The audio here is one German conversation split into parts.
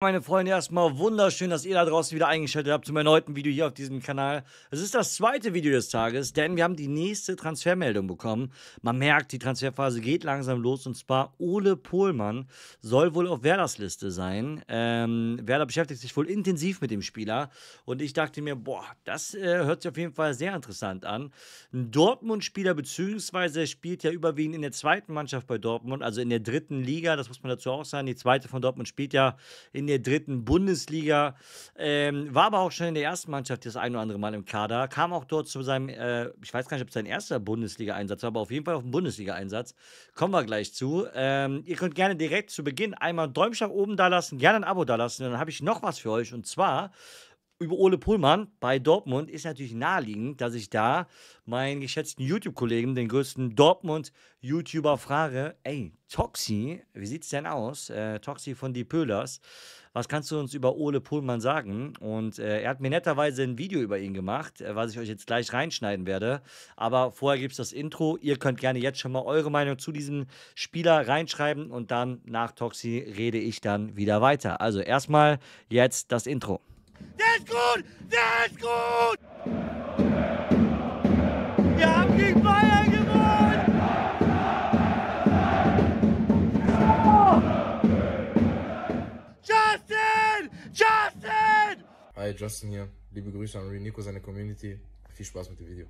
Meine Freunde, erstmal wunderschön, dass ihr da draußen wieder eingeschaltet habt zum erneuten Video hier auf diesem Kanal. Es ist das zweite Video des Tages, denn wir haben die nächste Transfermeldung bekommen. Man merkt, die Transferphase geht langsam los und zwar Ole Pohlmann soll wohl auf Werders Liste sein. Ähm, Werder beschäftigt sich wohl intensiv mit dem Spieler und ich dachte mir, boah, das äh, hört sich auf jeden Fall sehr interessant an. Ein Dortmund-Spieler beziehungsweise spielt ja überwiegend in der zweiten Mannschaft bei Dortmund, also in der dritten Liga, das muss man dazu auch sagen. Die zweite von Dortmund spielt ja in der dritten Bundesliga. Ähm, war aber auch schon in der ersten Mannschaft das ein oder andere Mal im Kader. Kam auch dort zu seinem, äh, ich weiß gar nicht, ob es sein erster Bundesliga-Einsatz war, aber auf jeden Fall auf dem Bundesliga-Einsatz. Kommen wir gleich zu. Ähm, ihr könnt gerne direkt zu Beginn einmal einen Däumchen oben da lassen, gerne ein Abo da lassen. Dann habe ich noch was für euch. Und zwar über Ole Pullmann bei Dortmund ist natürlich naheliegend, dass ich da meinen geschätzten YouTube-Kollegen, den größten Dortmund-YouTuber, frage: Ey, Toxi, wie sieht's denn aus? Äh, Toxi von Die Pölers, was kannst du uns über Ole Pullmann sagen? Und äh, er hat mir netterweise ein Video über ihn gemacht, äh, was ich euch jetzt gleich reinschneiden werde. Aber vorher gibt's das Intro. Ihr könnt gerne jetzt schon mal eure Meinung zu diesem Spieler reinschreiben und dann nach Toxi rede ich dann wieder weiter. Also erstmal jetzt das Intro. That's good. That's good. ist gut! Wir haben Justin! Justin! Hi, Justin hier. Liebe Grüße an Renico, seine Community. Viel Spaß mit dem Video.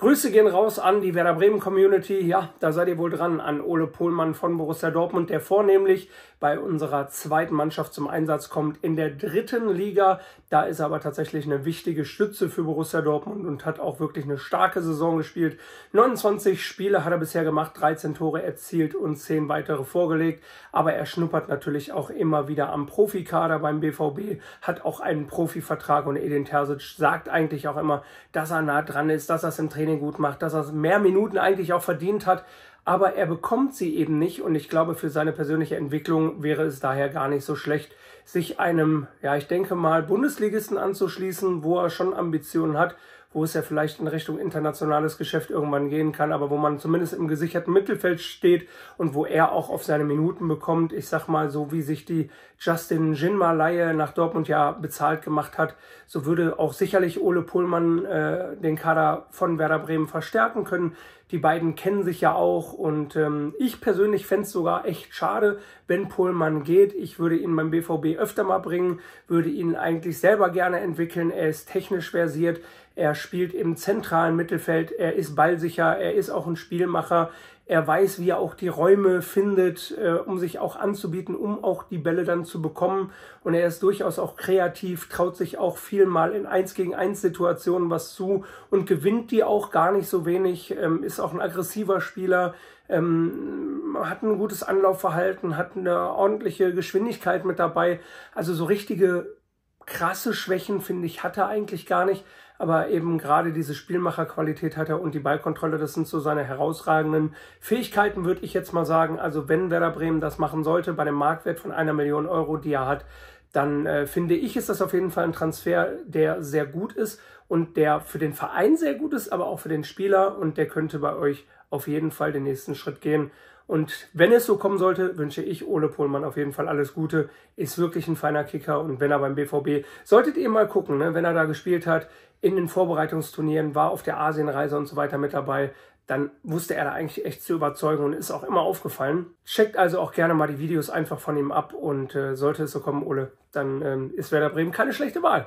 Grüße gehen raus an die Werder Bremen Community. Ja, da seid ihr wohl dran an Ole Pohlmann von Borussia Dortmund, der vornehmlich bei unserer zweiten Mannschaft zum Einsatz kommt in der dritten Liga. Da ist er aber tatsächlich eine wichtige Stütze für Borussia Dortmund und hat auch wirklich eine starke Saison gespielt. 29 Spiele hat er bisher gemacht, 13 Tore erzielt und 10 weitere vorgelegt. Aber er schnuppert natürlich auch immer wieder am Profikader beim BVB, hat auch einen Profivertrag und Edin Terzic sagt eigentlich auch immer, dass er nah dran ist, dass er es im Training Training gut macht, dass er mehr Minuten eigentlich auch verdient hat, aber er bekommt sie eben nicht und ich glaube, für seine persönliche Entwicklung wäre es daher gar nicht so schlecht, sich einem, ja, ich denke mal, Bundesligisten anzuschließen, wo er schon Ambitionen hat wo es ja vielleicht in Richtung internationales Geschäft irgendwann gehen kann, aber wo man zumindest im gesicherten Mittelfeld steht und wo er auch auf seine Minuten bekommt. Ich sag mal, so wie sich die Justin Jinma-Leihe nach Dortmund ja bezahlt gemacht hat, so würde auch sicherlich Ole Pohlmann äh, den Kader von Werder Bremen verstärken können. Die beiden kennen sich ja auch und ähm, ich persönlich fände es sogar echt schade, wenn Pohlmann geht. Ich würde ihn beim BVB öfter mal bringen, würde ihn eigentlich selber gerne entwickeln. Er ist technisch versiert, er spielt im zentralen Mittelfeld, er ist ballsicher, er ist auch ein Spielmacher, er weiß, wie er auch die Räume findet, äh, um sich auch anzubieten, um auch die Bälle dann zu bekommen. Und er ist durchaus auch kreativ, traut sich auch viel mal in 1 gegen 1 Situationen was zu und gewinnt die auch gar nicht so wenig, ähm, ist auch ein aggressiver Spieler, ähm, hat ein gutes Anlaufverhalten, hat eine ordentliche Geschwindigkeit mit dabei. Also so richtige krasse Schwächen, finde ich, hat er eigentlich gar nicht aber eben gerade diese Spielmacherqualität hat er und die Ballkontrolle, das sind so seine herausragenden Fähigkeiten, würde ich jetzt mal sagen. Also wenn Werder Bremen das machen sollte, bei dem Marktwert von einer Million Euro, die er hat, dann äh, finde ich, ist das auf jeden Fall ein Transfer, der sehr gut ist und der für den Verein sehr gut ist, aber auch für den Spieler und der könnte bei euch auf jeden Fall den nächsten Schritt gehen. Und wenn es so kommen sollte, wünsche ich Ole Pohlmann auf jeden Fall alles Gute. Ist wirklich ein feiner Kicker und wenn er beim BVB, solltet ihr mal gucken, ne, wenn er da gespielt hat, in den Vorbereitungsturnieren, war auf der Asienreise und so weiter mit dabei, dann wusste er da eigentlich echt zu überzeugen und ist auch immer aufgefallen. Checkt also auch gerne mal die Videos einfach von ihm ab und äh, sollte es so kommen, Ole, dann ähm, ist Werder Bremen keine schlechte Wahl.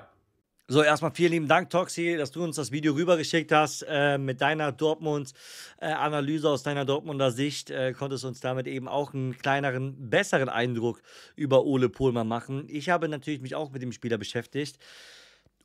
So, erstmal vielen lieben Dank, Toxi, dass du uns das Video rübergeschickt hast äh, mit deiner Dortmund-Analyse äh, aus deiner Dortmunder Sicht. Äh, konntest uns damit eben auch einen kleineren, besseren Eindruck über Ole Pohlmann machen. Ich habe natürlich mich auch mit dem Spieler beschäftigt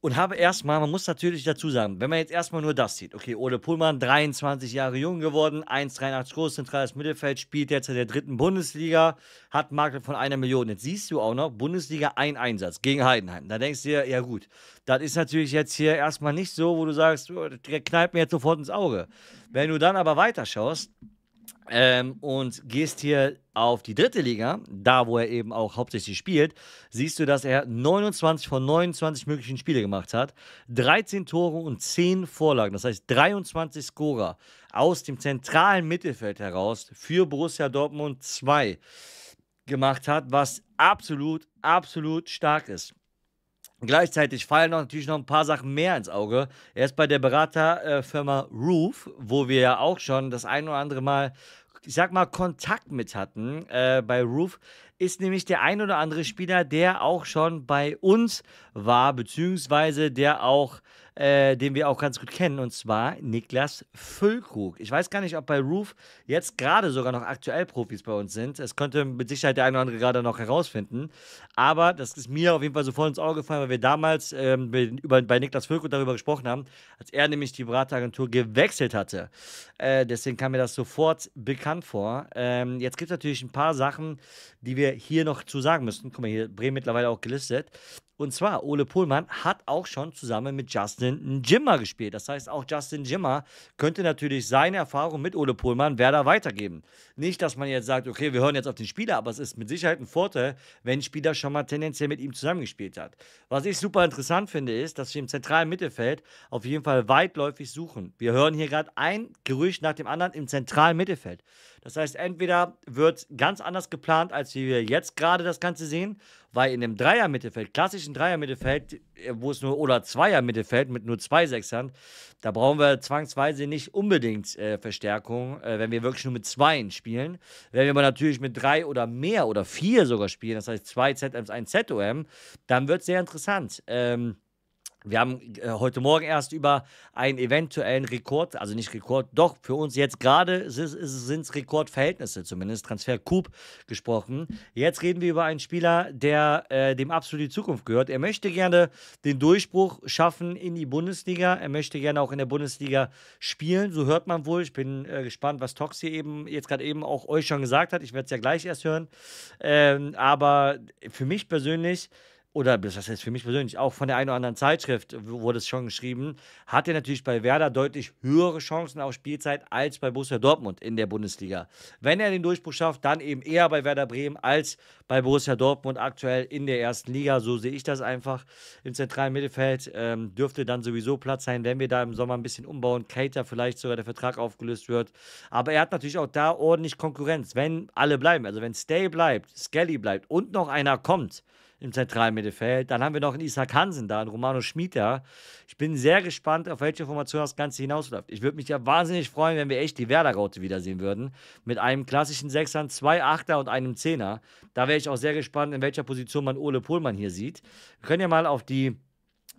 und habe erstmal, man muss natürlich dazu sagen, wenn man jetzt erstmal nur das sieht, okay, Ole Pullmann, 23 Jahre jung geworden, 1,83 groß, zentrales Mittelfeld, spielt jetzt in der dritten Bundesliga, hat Marktwert von einer Million. Jetzt siehst du auch noch, Bundesliga ein Einsatz gegen Heidenheim. Da denkst du dir, ja gut, das ist natürlich jetzt hier erstmal nicht so, wo du sagst, oh, der knallt mir jetzt sofort ins Auge. Wenn du dann aber weiterschaust, ähm, und gehst hier auf die dritte Liga, da wo er eben auch hauptsächlich spielt, siehst du, dass er 29 von 29 möglichen Spiele gemacht hat, 13 Tore und 10 Vorlagen, das heißt 23 Scorer aus dem zentralen Mittelfeld heraus für Borussia Dortmund 2 gemacht hat, was absolut, absolut stark ist. Gleichzeitig fallen noch, natürlich noch ein paar Sachen mehr ins Auge. Er ist bei der Beraterfirma äh, Roof, wo wir ja auch schon das ein oder andere Mal, ich sag mal, Kontakt mit hatten. Äh, bei Roof ist nämlich der ein oder andere Spieler, der auch schon bei uns war, beziehungsweise der auch äh, den wir auch ganz gut kennen, und zwar Niklas Füllkrug. Ich weiß gar nicht, ob bei Roof jetzt gerade sogar noch aktuell Profis bei uns sind. Es könnte mit Sicherheit der eine oder andere gerade noch herausfinden. Aber das ist mir auf jeden Fall sofort ins Auge gefallen, weil wir damals ähm, über, bei Niklas Füllkrug darüber gesprochen haben, als er nämlich die Berateragentur gewechselt hatte. Äh, deswegen kam mir das sofort bekannt vor. Ähm, jetzt gibt es natürlich ein paar Sachen, die wir hier noch zu sagen müssen. Guck mal, hier Bremen mittlerweile auch gelistet. Und zwar, Ole Pohlmann hat auch schon zusammen mit Justin Jimmer gespielt. Das heißt, auch Justin Jimmer könnte natürlich seine Erfahrung mit Ole Pohlmann Werder weitergeben. Nicht, dass man jetzt sagt, okay, wir hören jetzt auf den Spieler, aber es ist mit Sicherheit ein Vorteil, wenn ein Spieler schon mal tendenziell mit ihm zusammengespielt hat. Was ich super interessant finde, ist, dass wir im zentralen Mittelfeld auf jeden Fall weitläufig suchen. Wir hören hier gerade ein Gerücht nach dem anderen im zentralen Mittelfeld. Das heißt, entweder wird ganz anders geplant, als wir jetzt gerade das Ganze sehen, weil in dem Dreier-Mittelfeld, klassischen Dreier-Mittelfeld, äh, wo es nur oder Zweier-Mittelfeld mit nur zwei Sechsern, da brauchen wir zwangsweise nicht unbedingt äh, Verstärkung, äh, wenn wir wirklich nur mit Zweien spielen. Wenn wir aber natürlich mit drei oder mehr oder vier sogar spielen, das heißt zwei ZMs, ein ZOM, dann wird es sehr interessant. Ähm, wir haben äh, heute Morgen erst über einen eventuellen Rekord, also nicht Rekord, doch für uns jetzt gerade sind es Rekordverhältnisse, zumindest Transfer Coop gesprochen. Jetzt reden wir über einen Spieler, der äh, dem absolut die Zukunft gehört. Er möchte gerne den Durchbruch schaffen in die Bundesliga. Er möchte gerne auch in der Bundesliga spielen. So hört man wohl. Ich bin äh, gespannt, was Tox hier eben jetzt gerade eben auch euch schon gesagt hat. Ich werde es ja gleich erst hören. Ähm, aber für mich persönlich oder das heißt für mich persönlich, auch von der einen oder anderen Zeitschrift wurde es schon geschrieben, hat er natürlich bei Werder deutlich höhere Chancen auf Spielzeit als bei Borussia Dortmund in der Bundesliga. Wenn er den Durchbruch schafft, dann eben eher bei Werder Bremen als bei Borussia Dortmund aktuell in der ersten Liga. So sehe ich das einfach im zentralen Mittelfeld. Ähm, dürfte dann sowieso Platz sein, wenn wir da im Sommer ein bisschen umbauen. Cater vielleicht sogar der Vertrag aufgelöst wird. Aber er hat natürlich auch da ordentlich Konkurrenz, wenn alle bleiben. Also wenn Stay bleibt, Skelly bleibt und noch einer kommt, im zentralen Mittelfeld. Dann haben wir noch einen Isaac Hansen da, einen Romano Schmid da. Ich bin sehr gespannt, auf welche Formation das Ganze hinausläuft. Ich würde mich ja wahnsinnig freuen, wenn wir echt die Werder-Raute wiedersehen würden. Mit einem klassischen Sechsern, zwei Achter und einem Zehner. Da wäre ich auch sehr gespannt, in welcher Position man Ole Pohlmann hier sieht. Wir können ja mal auf die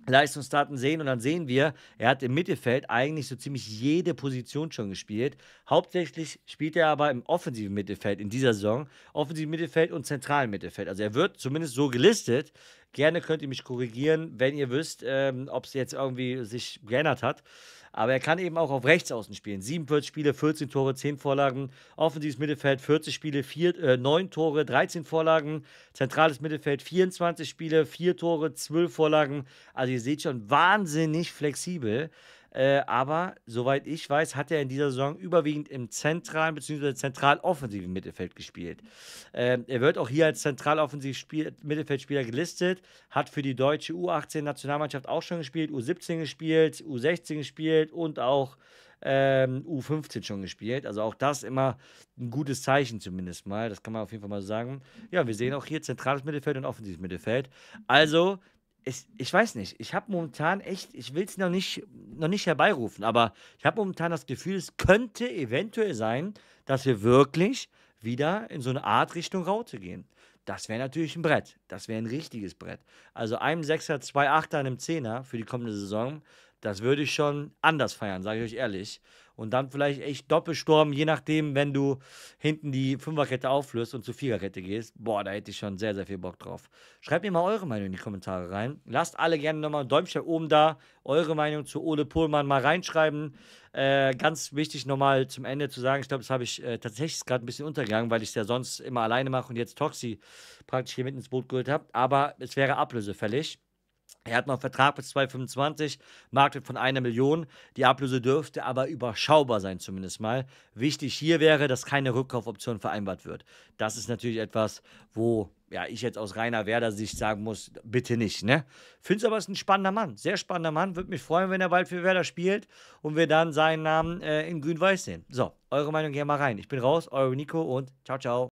Leistungsdaten sehen und dann sehen wir, er hat im Mittelfeld eigentlich so ziemlich jede Position schon gespielt. Hauptsächlich spielt er aber im offensiven Mittelfeld in dieser Saison, offensiven Mittelfeld und zentralen Mittelfeld. Also er wird zumindest so gelistet. Gerne könnt ihr mich korrigieren, wenn ihr wisst, ähm, ob es jetzt irgendwie sich geändert hat. Aber er kann eben auch auf Rechtsaußen spielen. 47 Spiele, 14 Tore, 10 Vorlagen. Offensives Mittelfeld, 40 Spiele, 4, äh, 9 Tore, 13 Vorlagen. Zentrales Mittelfeld, 24 Spiele, 4 Tore, 12 Vorlagen. Also ihr seht schon, wahnsinnig flexibel. Äh, aber soweit ich weiß, hat er in dieser Saison überwiegend im zentralen bzw. zentraloffensiven Mittelfeld gespielt. Ähm, er wird auch hier als zentraloffensiv Mittelfeldspieler gelistet, hat für die deutsche U18-Nationalmannschaft auch schon gespielt, U17 gespielt, U16 gespielt und auch ähm, U15 schon gespielt. Also auch das immer ein gutes Zeichen zumindest mal. Das kann man auf jeden Fall mal sagen. Ja, wir sehen auch hier zentrales Mittelfeld und offensives Mittelfeld. Also ich, ich weiß nicht, ich habe momentan echt, ich will es noch nicht, noch nicht herbeirufen, aber ich habe momentan das Gefühl, es könnte eventuell sein, dass wir wirklich wieder in so eine Art Richtung Raute gehen. Das wäre natürlich ein Brett. Das wäre ein richtiges Brett. Also einem Sechser, zwei Achter, einem Zehner für die kommende Saison das würde ich schon anders feiern, sage ich euch ehrlich. Und dann vielleicht echt Doppelsturm, je nachdem, wenn du hinten die Fünferkette auflöst und zur Viererkette gehst. Boah, da hätte ich schon sehr, sehr viel Bock drauf. Schreibt mir mal eure Meinung in die Kommentare rein. Lasst alle gerne nochmal einen Däumchen oben da. Eure Meinung zu Ole Pohlmann mal reinschreiben. Äh, ganz wichtig nochmal zum Ende zu sagen, ich glaube, das habe ich äh, tatsächlich gerade ein bisschen untergegangen, weil ich es ja sonst immer alleine mache und jetzt Toxi praktisch hier mit ins Boot geholt habe. Aber es wäre ablösefällig. Er hat noch Vertrag bis 2025, Marktwert von einer Million. Die Ablöse dürfte aber überschaubar sein, zumindest mal. Wichtig hier wäre, dass keine Rückkaufoption vereinbart wird. Das ist natürlich etwas, wo ja, ich jetzt aus reiner Werder-Sicht sagen muss, bitte nicht. Ne? Finde es aber, ist ein spannender Mann, sehr spannender Mann. Würde mich freuen, wenn er bald für Werder spielt und wir dann seinen Namen äh, in grün-weiß sehen. So, eure Meinung hier mal rein. Ich bin raus, euer Nico und ciao, ciao.